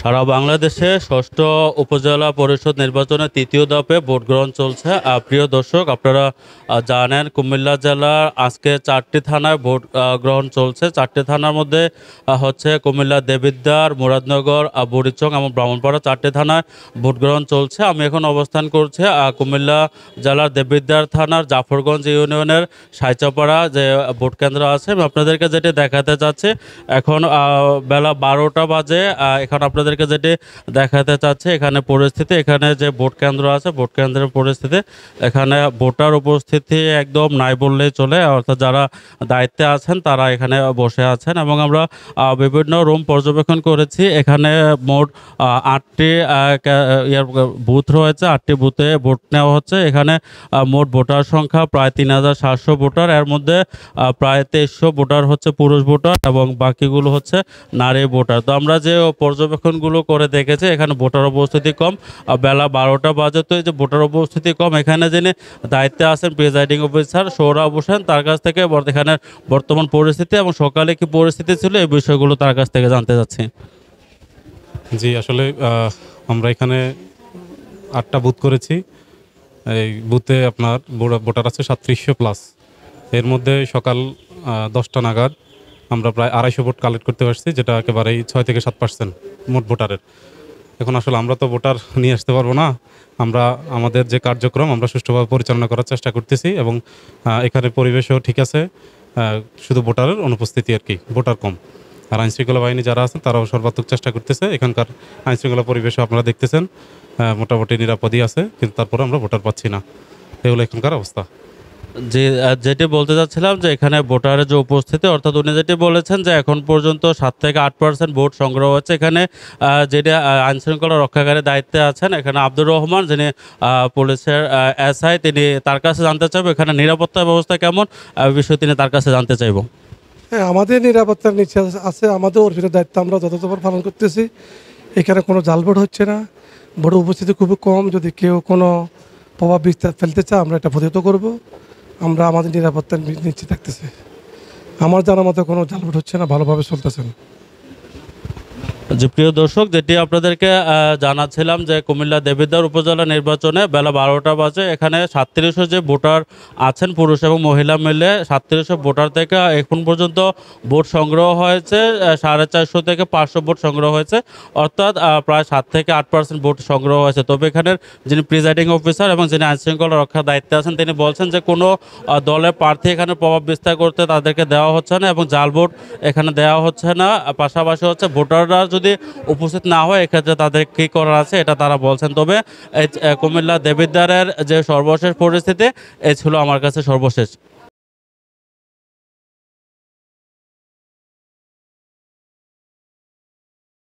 সারা বাংলাদেশে ষষ্ঠ উপজেলা পরিষদ নির্বাচনে তৃতীয় ধাপে ভোট গ্রহণ চলছে প্রিয় দর্শক আপনারা জানেন কুমিল্লা জেলার আজকে চারটি থানায় ভোট গ্রহণ চলছে চারটি থানার মধ্যে হচ্ছে কুমিল্লা দেবিদ্বার মুরাদনগর বুড়িচং এবং ব্রাহ্মণপাড়া চারটি থানায় ভোট গ্রহণ চলছে আমি এখন অবস্থান করছি কুমিল্লা জেলার দেবিদ্বার থানার জাফরগঞ্জ ইউনিয়নের সাইচাপাড়া যে ভোট কেন্দ্র আছে আমি আপনাদেরকে যেটি দেখাতে চাচ্ছি এখন বেলা বারোটা বাজে এখন আপনাদের আপনাদেরকে যেটি দেখাতে চাচ্ছি এখানে পরিস্থিতি এখানে যে ভোট কেন্দ্র আছে ভোট কেন্দ্রের পরিস্থিতি এখানে ভোটার উপস্থিতি একদম নাই বললেই চলে অর্থাৎ যারা দায়িত্বে আছেন তারা এখানে বসে আছেন এবং আমরা বিভিন্ন রুম পর্যবেক্ষণ করেছি এখানে মোট আটটি বুথ রয়েছে আটটি বুথে ভোট নেওয়া হচ্ছে এখানে মোট ভোটার সংখ্যা প্রায় তিন হাজার সাতশো ভোটার এর মধ্যে প্রায় তেইশশো ভোটার হচ্ছে পুরুষ ভোটার এবং বাকিগুলো হচ্ছে নারী ভোটার তো আমরা যে পর্যবেক্ষণ নির্বাচনগুলো করে দেখেছে এখানে ভোটার উপস্থিতি কম বেলা বারোটা তো যে ভোটার উপস্থিতি কম এখানে যিনি দায়িত্বে আসেন প্রিজাইডিং অফিসার সৌরভ হোসেন তার কাছ থেকে এখানে বর্তমান পরিস্থিতি এবং সকালে কি পরিস্থিতি ছিল এই বিষয়গুলো তার কাছ থেকে জানতে চাচ্ছি জি আসলে আমরা এখানে আটটা বুথ করেছি এই বুথে আপনার ভোটার আছে সাতত্রিশশো প্লাস এর মধ্যে সকাল দশটা নাগাদ আমরা প্রায় আড়াইশো ভোট কালেক্ট করতে পারছি যেটা একেবারেই ছয় থেকে সাত পার্সেন্ট মোট ভোটারের এখন আসলে আমরা তো ভোটার নিয়ে আসতে পারবো না আমরা আমাদের যে কার্যক্রম আমরা সুষ্ঠুভাবে পরিচালনা করার চেষ্টা করতেছি এবং এখানে পরিবেশও ঠিক আছে শুধু ভোটারের অনুপস্থিতি আর কি ভোটার কম আর আইনশৃঙ্খলা বাহিনী যারা আছেন তারাও সর্বাত্মক চেষ্টা করতেছে এখানকার আইনশৃঙ্খলা পরিবেশও আপনারা দেখতেছেন মোটামুটি নিরাপদই আছে কিন্তু তারপরে আমরা ভোটার পাচ্ছি না এগুলো এখানকার অবস্থা যে যেটি বলতে চাচ্ছিলাম যে এখানে ভোটারের যে উপস্থিতি অর্থাৎ উনি যেটি বলেছেন যে এখন পর্যন্ত সাত থেকে আট পার্সেন্ট ভোট সংগ্রহ হচ্ছে এখানে যেটা আইনশৃঙ্খলা রক্ষাকারী দায়িত্বে আছেন এখানে আব্দুর রহমান যিনি পুলিশের এসআই তিনি তার কাছে জানতে চাইব এখানে নিরাপত্তা ব্যবস্থা কেমন বিষয়ে তিনি তার কাছে জানতে চাইব হ্যাঁ আমাদের নিরাপত্তার নিচে আছে আমাদের অর্পিত দায়িত্ব আমরা যথাযথভাবে পালন করতেছি এখানে কোনো জাল ভোট হচ্ছে না ভোটের উপস্থিতি খুবই কম যদি কেউ কোনো প্রভাব বিস্তার ফেলতে চায় আমরা এটা প্রতিহত করবো আমরা আমাদের নিরাপত্তা নিশ্চিত থাকতেছি আমার জানার মতো কোনো জালভোট হচ্ছে না ভালোভাবে চলতেছে না প্রিয় দর্শক যেটি আপনাদেরকে জানাচ্ছিলাম যে কুমিল্লা দেবিদ্বার উপজেলা নির্বাচনে বেলা বারোটা বাজে এখানে সাতত্রিশশো যে ভোটার আছেন পুরুষ এবং মহিলা মিলে সাতত্রিশশো ভোটার থেকে এখন পর্যন্ত ভোট সংগ্রহ হয়েছে সাড়ে চারশো থেকে পাঁচশো ভোট সংগ্রহ হয়েছে অর্থাৎ প্রায় সাত থেকে আট পার্সেন্ট ভোট সংগ্রহ হয়েছে তবে এখানের যিনি প্রিজাইডিং অফিসার এবং যিনি আইনশৃঙ্খলা রক্ষার দায়িত্বে আছেন তিনি বলছেন যে কোনো দলের প্রার্থী এখানে প্রভাব বিস্তার করতে তাদেরকে দেওয়া হচ্ছে না এবং জাল ভোট এখানে দেওয়া হচ্ছে না পাশাপাশি হচ্ছে ভোটাররা যদি উপস্থিত না হয় এক্ষেত্রে তাদের কি করার আছে এটা তারা বলছেন তবে কুমিল্লা দেবিদ্বারের যে সর্বশেষ পরিস্থিতি এ ছিল আমার কাছে সর্বশেষ